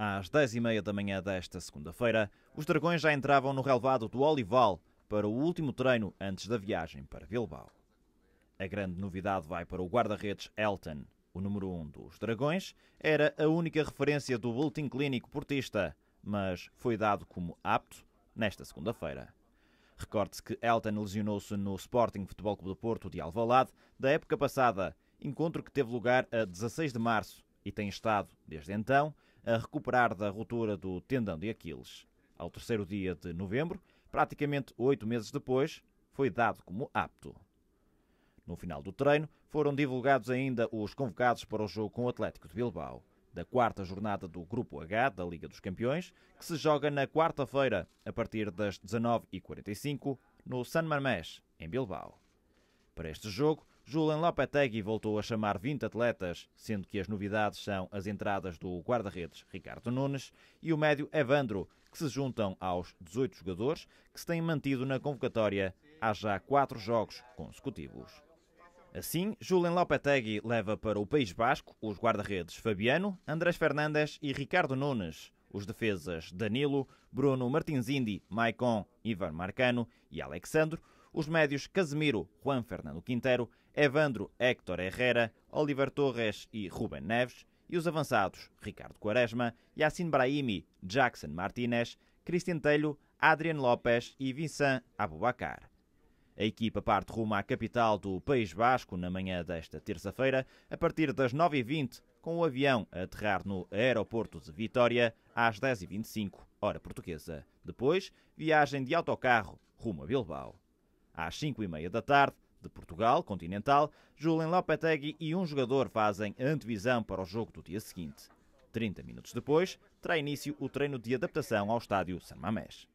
Às 10h30 da manhã desta segunda-feira, os dragões já entravam no relevado do Olival para o último treino antes da viagem para Bilbao. A grande novidade vai para o guarda-redes Elton. O número 1 um dos Dragões era a única referência do boletim clínico portista, mas foi dado como apto nesta segunda-feira. Recorde-se que Elton lesionou-se no Sporting Futebol Clube do Porto de Alvalade da época passada, encontro que teve lugar a 16 de março e tem estado, desde então, a recuperar da ruptura do tendão de Aquiles. Ao terceiro dia de novembro, praticamente oito meses depois, foi dado como apto. No final do treino, foram divulgados ainda os convocados para o jogo com o Atlético de Bilbao, da quarta jornada do Grupo H da Liga dos Campeões, que se joga na quarta-feira, a partir das 19h45, no San Mamés, em Bilbao. Para este jogo, Julen Lopetegui voltou a chamar 20 atletas, sendo que as novidades são as entradas do guarda-redes Ricardo Nunes e o médio Evandro, que se juntam aos 18 jogadores que se têm mantido na convocatória há já quatro jogos consecutivos. Assim, Julen Lopetegui leva para o País Basco os guarda-redes Fabiano, Andrés Fernandes e Ricardo Nunes, os defesas Danilo, Bruno Martins Indi, Maicon, Ivan Marcano e Alexandro, os médios Casemiro, Juan Fernando Quintero, Evandro Héctor Herrera, Oliver Torres e Ruben Neves, e os avançados Ricardo Quaresma, Yassine Brahimi, Jackson Martinez, Cristian Telho, Adrian Lopes e Vincent Abubacar. A equipa parte rumo à capital do País Vasco na manhã desta terça-feira, a partir das 9h20, com o avião a aterrar no aeroporto de Vitória às 10h25, hora portuguesa. Depois, viagem de autocarro rumo a Bilbao. Às 5 e meia da tarde, de Portugal, continental, Julen Lopetegui e um jogador fazem antevisão para o jogo do dia seguinte. 30 minutos depois, terá início o treino de adaptação ao estádio San Mamés.